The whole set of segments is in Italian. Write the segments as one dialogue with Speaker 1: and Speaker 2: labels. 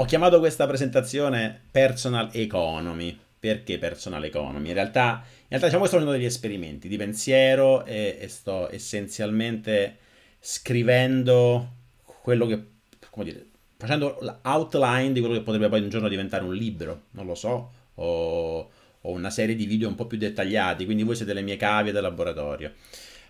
Speaker 1: Ho chiamato questa presentazione Personal Economy. Perché Personal Economy? In realtà, in realtà diciamo che sto facendo degli esperimenti di pensiero e, e sto essenzialmente scrivendo quello che, come dire, facendo l'outline di quello che potrebbe poi un giorno diventare un libro, non lo so, o, o una serie di video un po' più dettagliati, quindi voi siete le mie cavie da laboratorio.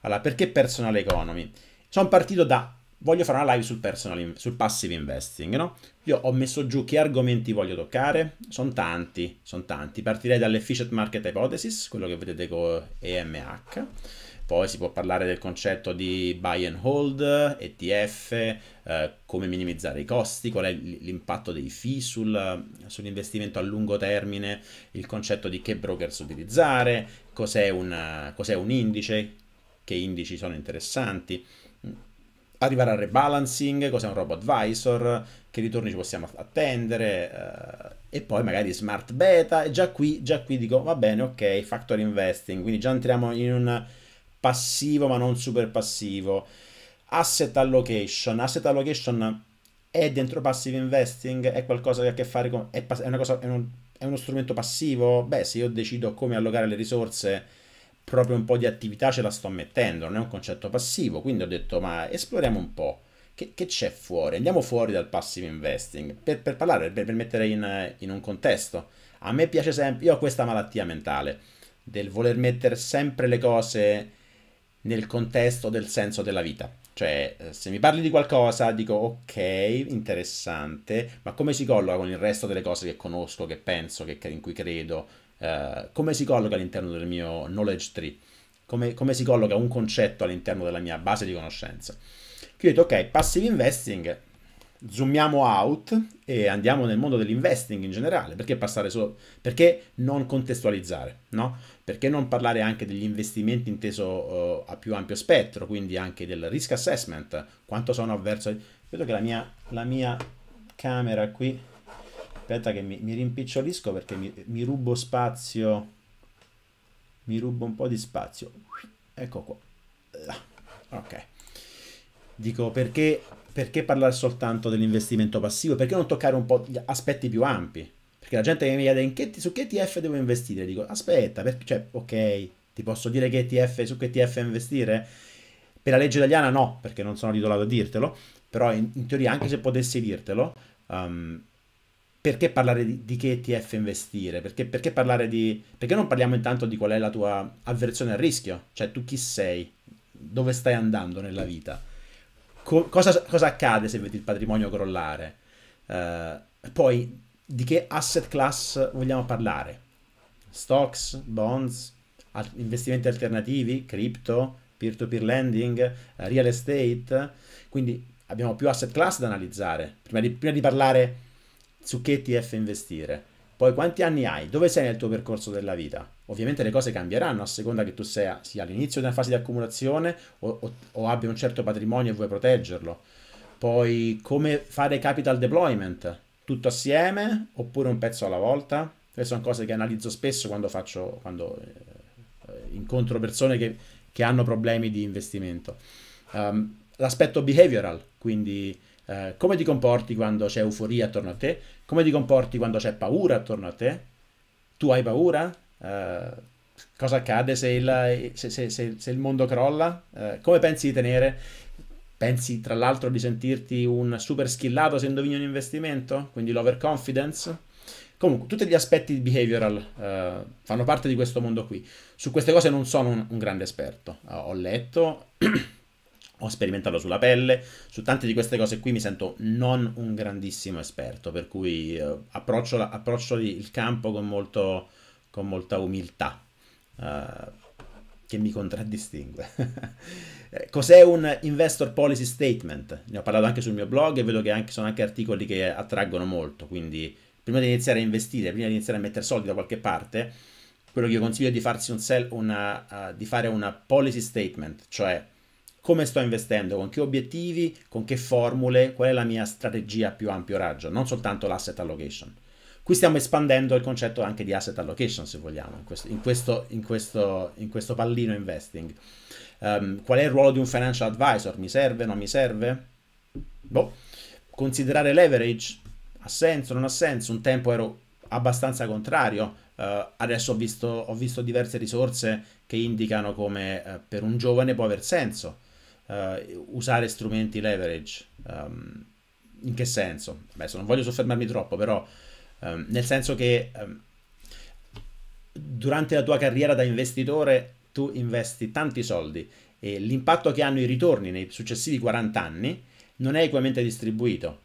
Speaker 1: Allora, perché personal economy? Sono partito da voglio fare una live sul, personal, sul passive investing, no? Io ho messo giù che argomenti voglio toccare, sono tanti, sono tanti. Partirei dall'efficient market hypothesis, quello che vedete con EMH, poi si può parlare del concetto di buy and hold, ETF, eh, come minimizzare i costi, qual è l'impatto dei fee sul, sull'investimento a lungo termine, il concetto di che brokers utilizzare, cos'è, cos un indice, che indici sono interessanti, arrivare al rebalancing, cos'è un robo advisor, che ritorni ci possiamo attendere eh, e poi magari smart beta e già qui, già qui dico va bene ok factor investing quindi già entriamo in un passivo ma non super passivo asset allocation asset allocation è dentro passive investing è qualcosa che ha a che fare con è, è, cosa, è, un, è uno strumento passivo beh se io decido come allocare le risorse proprio un po' di attività ce la sto mettendo, non è un concetto passivo, quindi ho detto ma esploriamo un po', che, c'è fuori? Andiamo fuori dal passive investing, per, per parlare, per, per mettere in, in, un contesto. A me piace sempre, io ho questa malattia mentale, del voler mettere sempre le cose nel contesto del senso della vita. Cioè, eh, se mi parli di qualcosa, dico ok, interessante, ma come si colloca con il resto delle cose che conosco, che penso, che, in cui credo, eh, come si colloca all'interno del mio knowledge tree? Come, come, si colloca un concetto all'interno della mia base di conoscenza? Qui ho detto, ok, passive investing, zoomiamo out e andiamo nel mondo dell'investing in generale. Perché passare solo? Perché non contestualizzare, no? Perché non parlare anche degli investimenti inteso uh, a più ampio spettro, quindi anche del risk assessment, quanto sono avverso... Vedo che la mia, la mia camera qui Aspetta che mi, mi rimpicciolisco perché mi, mi rubo spazio. Mi rubo un po' di spazio. Ecco qua. Eh, ok. Dico perché, perché parlare soltanto dell'investimento passivo? Perché non toccare un po' gli aspetti più ampi? Perché la gente mi chiede in che, su che ETF devo investire. Dico, aspetta, perché, cioè, ok, ti posso dire che ETF, su che ETF investire? Per la legge italiana no, perché non sono titolato a dirtelo, però in, in teoria anche se potessi dirtelo, um, perché parlare di, di, che ETF investire? Perché, perché, parlare di... Perché non parliamo intanto di qual è la tua avversione al rischio? Cioè tu chi sei? Dove stai andando nella vita? Co cosa, cosa, accade se vedi il patrimonio crollare? Uh, poi di che asset class vogliamo parlare? Stocks, bonds, al investimenti alternativi, crypto, peer-to-peer lending, uh, real estate. Quindi abbiamo più asset class da analizzare. prima di, prima di parlare Zucchetti F Investire. Poi quanti anni hai? Dove sei nel tuo percorso della vita? Ovviamente le cose cambieranno a seconda che tu sia, sia all'inizio di una fase di accumulazione o, o, o abbia un certo patrimonio e vuoi proteggerlo. Poi come fare capital deployment? Tutto assieme oppure un pezzo alla volta? Queste sono cose che analizzo spesso quando, faccio, quando eh, incontro persone che, che, hanno problemi di investimento. Um, l'aspetto behavioral, quindi eh, come ti comporti quando c'è euforia attorno a te, come ti comporti quando c'è paura attorno a te, tu hai paura, eh, cosa accade se il, se, se, se il mondo crolla, eh, come pensi di tenere, pensi tra l'altro di sentirti un super skillato se indovini un investimento, quindi l'overconfidence. Comunque, tutti gli aspetti behavioral eh, fanno parte di questo mondo qui. Su queste cose non sono un, un grande esperto. Ho letto ho sperimentato sulla pelle, su tante di queste cose qui mi sento non un grandissimo esperto, per cui eh, approccio, approccio, il campo con, molto, con molta umiltà eh, che mi contraddistingue. Cos'è un investor policy statement? Ne ho parlato anche sul mio blog e vedo che anche, sono anche articoli che attraggono molto, quindi prima di iniziare a investire, prima di iniziare a mettere soldi da qualche parte, quello che io consiglio è di, una, uh, di fare una policy statement, cioè come sto investendo, con che obiettivi, con che formule, qual è la mia strategia a più ampio raggio, non soltanto l'asset allocation. Qui stiamo espandendo il concetto anche di asset allocation, se vogliamo, in questo, in questo, in questo, in questo pallino investing. Um, qual è il ruolo di un financial advisor? Mi serve, non mi serve? Boh. Considerare leverage? Ha senso, non ha senso? Un tempo ero abbastanza contrario, Uh, adesso ho visto, ho visto, diverse risorse che indicano come uh, per un giovane può aver senso uh, usare strumenti leverage. Um, in che senso? Adesso non voglio soffermarmi troppo, però um, nel senso che um, durante la tua carriera da investitore tu investi tanti soldi e l'impatto che hanno i ritorni nei successivi 40 anni non è equamente distribuito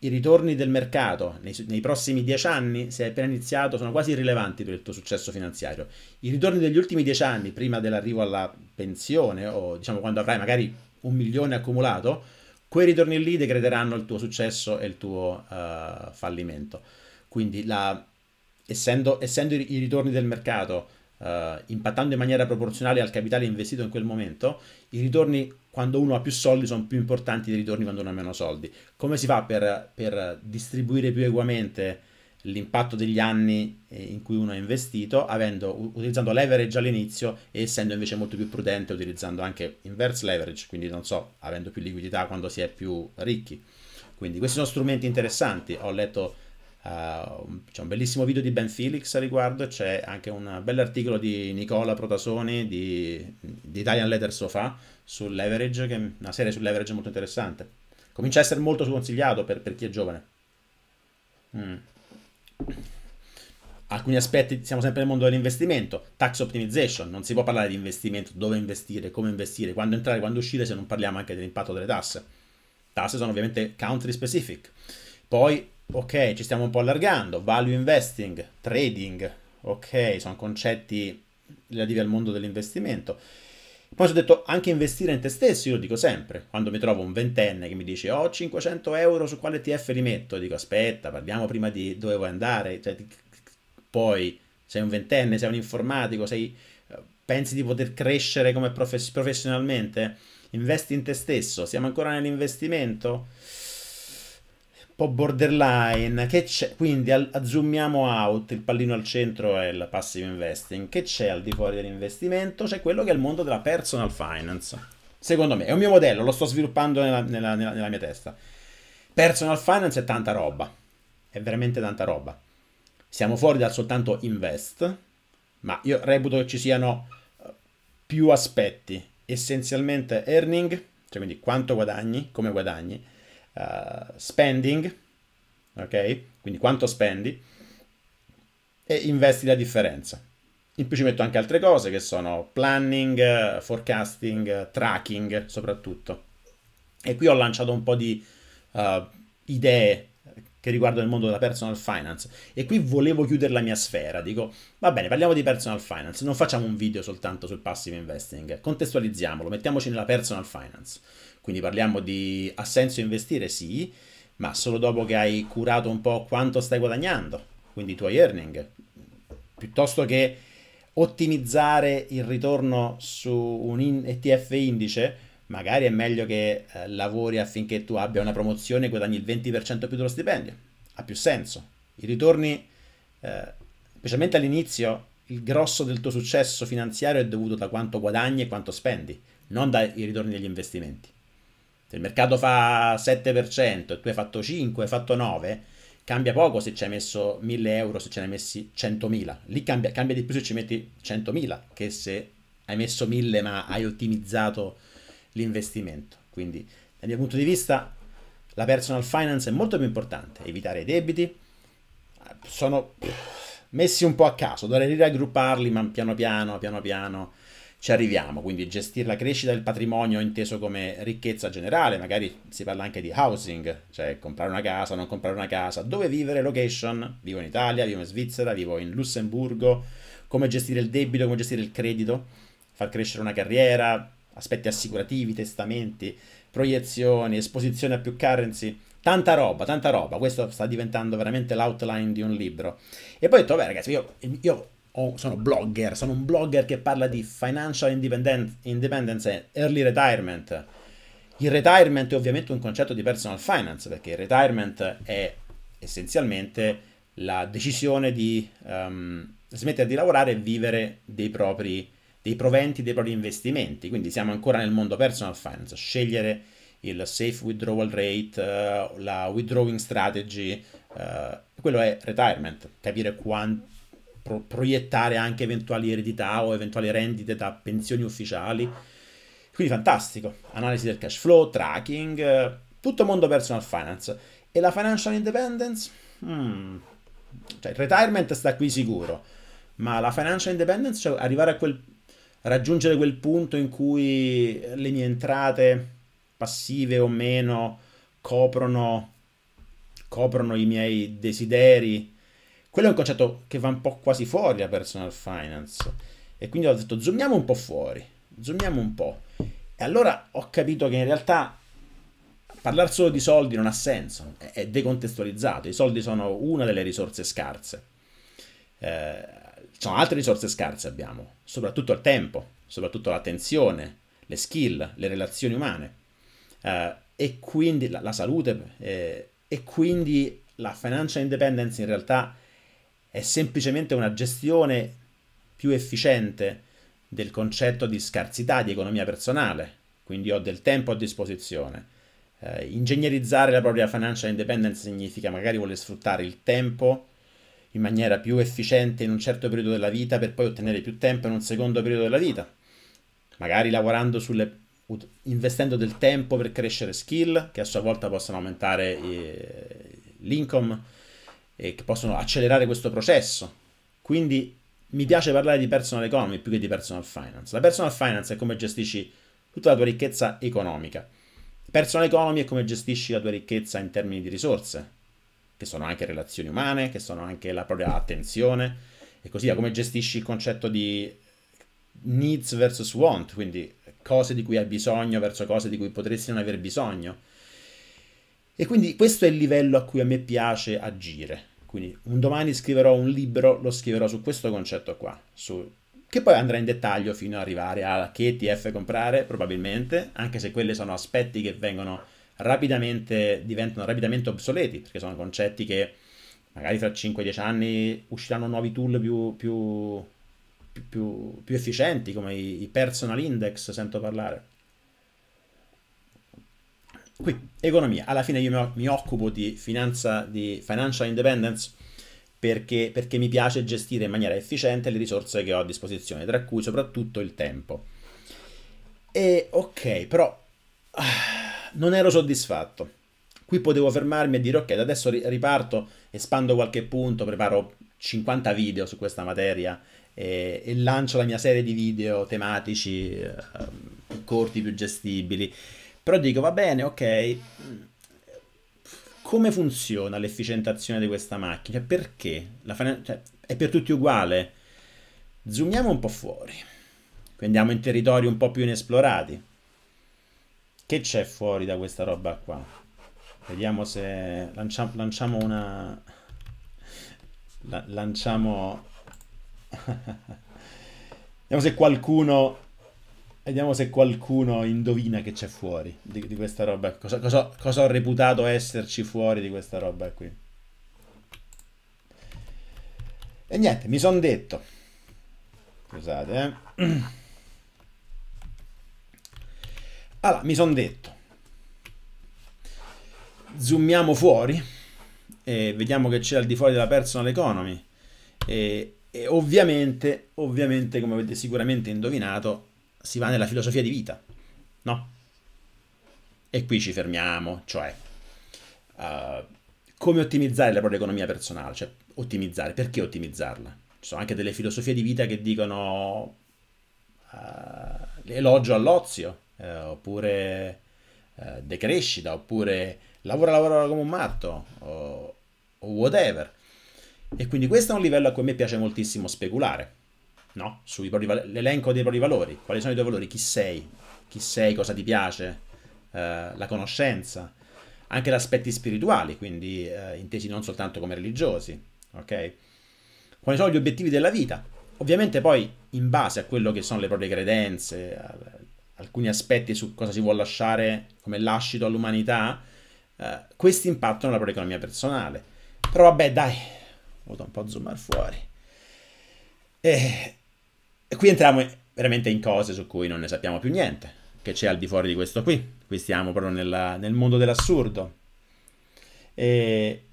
Speaker 1: i ritorni del mercato nei, nei, prossimi dieci anni, se hai appena iniziato, sono quasi irrilevanti per il tuo successo finanziario. I ritorni degli ultimi dieci anni, prima dell'arrivo alla pensione o diciamo quando avrai magari un milione accumulato, quei ritorni lì decreteranno il tuo successo e il tuo uh, fallimento. Quindi la, essendo, essendo, i ritorni del mercato uh, impattando in maniera proporzionale al capitale investito in quel momento, i ritorni quando uno ha più soldi sono più importanti i ritorni quando uno ha meno soldi. Come si fa per, per distribuire più equamente l'impatto degli anni eh, in cui uno ha investito, avendo, utilizzando leverage all'inizio e essendo invece molto più prudente utilizzando anche inverse leverage, quindi non so, avendo più liquidità quando si è più ricchi. Quindi questi sono strumenti interessanti, ho letto eh, c'è un bellissimo video di Ben Felix a riguardo, c'è anche un bell'articolo di Nicola Protasoni di, di Italian Letter Sofa sul leverage, che una serie sul leverage molto interessante. Comincia a essere molto sconsigliato per, per chi è giovane. Mm. Alcuni aspetti, siamo sempre nel mondo dell'investimento, tax optimization, non si può parlare di investimento, dove investire, come investire, quando entrare, quando uscire, se non parliamo anche dell'impatto delle tasse. Tasse sono ovviamente country specific. Poi, ok, ci stiamo un po' allargando, value investing, trading, ok, sono concetti relativi al mondo dell'investimento. Poi ho detto anche investire in te stesso, io lo dico sempre, quando mi trovo un ventenne che mi dice ho oh, 500 euro su quale TF li metto, dico aspetta, parliamo prima di dove vuoi andare, cioè, poi sei un ventenne, sei un informatico, sei, pensi di poter crescere come profes- professionalmente, investi in te stesso, siamo ancora nell'investimento? po' borderline, che c'è, quindi al, zoomiamo out, il pallino al centro è il passive investing, che c'è al di fuori dell'investimento? C'è quello che è il mondo della personal finance, secondo me, è un mio modello, lo sto sviluppando nella, nella, nella, nella mia testa. Personal finance è tanta roba, è veramente tanta roba. Siamo fuori dal soltanto invest, ma io reputo che ci siano eh, più aspetti, essenzialmente earning, cioè quindi quanto guadagni, come guadagni, uh, spending, ok? Quindi quanto spendi e investi la differenza. In più ci metto anche altre cose che sono planning, forecasting, tracking soprattutto. E qui ho lanciato un po' di uh, idee che riguardano il mondo della personal finance. E qui volevo chiudere la mia sfera. Dico, va bene, parliamo di personal finance, non facciamo un video soltanto sul passive investing, contestualizziamolo, mettiamoci nella personal finance. Quindi parliamo di ha senso investire? Sì, ma solo dopo che hai curato un po' quanto stai guadagnando, quindi i tuoi earning, piuttosto che ottimizzare il ritorno su un ETF indice, magari è meglio che eh, lavori affinché tu abbia una promozione e guadagni il 20% più dello stipendio. Ha più senso. I ritorni, eh, specialmente all'inizio, il grosso del tuo successo finanziario è dovuto da quanto guadagni e quanto spendi, non dai ritorni degli investimenti. Se il mercato fa 7% e tu hai fatto 5, hai fatto 9, cambia poco se ci hai messo 1000 euro, se ce ne hai messi 100.000. Lì cambia, cambia, di più se ci metti 100.000 che se hai messo 1000 ma hai ottimizzato l'investimento. Quindi dal mio punto di vista la personal finance è molto più importante, evitare i debiti. Sono messi un po' a caso, dovrei rigrupparli, ma piano piano, piano piano ci arriviamo, quindi gestire la crescita del patrimonio inteso come ricchezza generale, magari si parla anche di housing, cioè comprare una casa, non comprare una casa, dove vivere, location, vivo in Italia, vivo in Svizzera, vivo in Lussemburgo, come gestire il debito, come gestire il credito, far crescere una carriera, aspetti assicurativi, testamenti, proiezioni, esposizione a più currency, tanta roba, tanta roba, questo sta diventando veramente l'outline di un libro. E poi ho detto, beh ragazzi, io, io o sono blogger, sono un blogger che parla di financial independence e early retirement. Il retirement è ovviamente un concetto di personal finance, perché il retirement è essenzialmente la decisione di um, smettere di lavorare e vivere dei propri dei proventi dei propri investimenti, quindi siamo ancora nel mondo personal finance, scegliere il safe withdrawal rate, eh, la withdrawing strategy, eh, quello è retirement, capire quanto pro- proiettare anche eventuali eredità o eventuali rendite da pensioni ufficiali. Quindi fantastico, analisi del cash flow, tracking, eh, tutto mondo personal finance. E la financial independence? Mm. Cioè, il retirement sta qui sicuro, ma la financial independence, cioè arrivare a quel, raggiungere quel punto in cui le mie entrate passive o meno coprono, coprono i miei desideri, quello è un concetto che va un po' quasi fuori da personal finance. E quindi ho detto zoomiamo un po' fuori, zoomiamo un po'. E allora ho capito che in realtà parlare solo di soldi non ha senso, è decontestualizzato. I soldi sono una delle risorse scarse. Eh, sono altre risorse scarse abbiamo, soprattutto il tempo, soprattutto l'attenzione, le skill, le relazioni umane. Eh, e quindi la, la salute eh, e quindi la financial independence in realtà è semplicemente una gestione più efficiente del concetto di scarsità, di economia personale, quindi ho del tempo a disposizione. Eh, ingegnerizzare la propria financial independence significa magari voler sfruttare il tempo in maniera più efficiente in un certo periodo della vita per poi ottenere più tempo in un secondo periodo della vita, magari lavorando sulle investendo del tempo per crescere skill che a sua volta possono aumentare eh, l'income e che possono accelerare questo processo. Quindi mi piace parlare di personal economy più che di personal finance. La personal finance è come gestisci tutta la tua ricchezza economica. Personal economy è come gestisci la tua ricchezza in termini di risorse, che sono anche relazioni umane, che sono anche la propria attenzione e così via, come gestisci il concetto di needs versus want, quindi cose di cui hai bisogno verso cose di cui potresti non aver bisogno. E quindi questo è il livello a cui a me piace agire. Quindi un domani scriverò un libro, lo scriverò su questo concetto qua, su... che poi andrà in dettaglio fino ad arrivare a che ETF comprare, probabilmente, anche se quelli sono aspetti che vengono rapidamente, diventano rapidamente obsoleti, perché sono concetti che magari fra 5-10 anni usciranno nuovi tool più, più, più, più efficienti, come i personal index, sento parlare Qui, economia. Alla fine io mi occupo di finanza, di financial independence, perché, perché, mi piace gestire in maniera efficiente le risorse che ho a disposizione, tra cui soprattutto il tempo. E ok, però ah, non ero soddisfatto. Qui potevo fermarmi e dire ok, da adesso riparto, espando qualche punto, preparo 50 video su questa materia e, e lancio la mia serie di video tematici eh, più corti, più gestibili però dico, va bene, ok, come funziona l'efficientazione di questa macchina? Cioè, perché? Cioè, è per tutti uguale? Zoomiamo un po' fuori, quindi andiamo in territori un po' più inesplorati. Che c'è fuori da questa roba qua? Vediamo se lanciamo, lanciamo una... La, lanciamo... Vediamo se qualcuno Vediamo se qualcuno indovina che c'è fuori di, di, questa roba. Cosa, cosa, cosa ho reputato esserci fuori di questa roba qui. E niente, mi sono detto. Scusate, eh. Allora, mi sono detto. Zoomiamo fuori e vediamo che c'è al di fuori della personal economy. E, e ovviamente, ovviamente, come avete sicuramente indovinato, si va nella filosofia di vita, no? E qui ci fermiamo, cioè uh, come ottimizzare la propria economia personale, cioè ottimizzare, perché ottimizzarla? Ci sono anche delle filosofie di vita che dicono uh, elogio all'ozio, uh, oppure decrescita, oppure lavora, lavora come un matto, o whatever. E quindi questo è un livello a cui mi piace moltissimo speculare no? Sui propri l'elenco dei propri valori, quali sono i tuoi valori, chi sei, chi sei, cosa ti piace, eh, la conoscenza, anche gli aspetti spirituali, quindi eh, intesi non soltanto come religiosi, ok? Quali sono gli obiettivi della vita? Ovviamente poi in base a quello che sono le proprie credenze, alcuni aspetti su cosa si vuole lasciare come lascito all'umanità, eh, questi impattano la propria economia personale. Però vabbè, dai, ho voluto un po' zoomare fuori. Eh, e qui entriamo veramente in cose su cui non ne sappiamo più niente, che c'è al di fuori di questo qui. Qui stiamo proprio nella, nel mondo dell'assurdo. E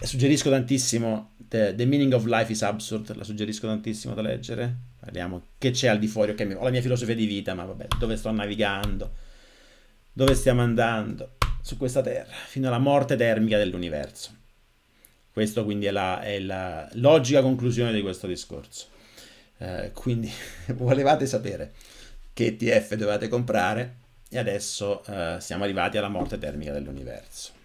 Speaker 1: suggerisco tantissimo the, the, Meaning of Life is Absurd, la suggerisco tantissimo da leggere. Parliamo che c'è al di fuori, ok, ho la mia filosofia di vita, ma vabbè, dove sto navigando? Dove stiamo andando? Su questa terra, fino alla morte termica dell'universo. Questa quindi è la, è la logica conclusione di questo discorso. Eh, quindi volevate sapere che TF dovevate comprare e adesso eh, siamo arrivati alla morte termica dell'universo.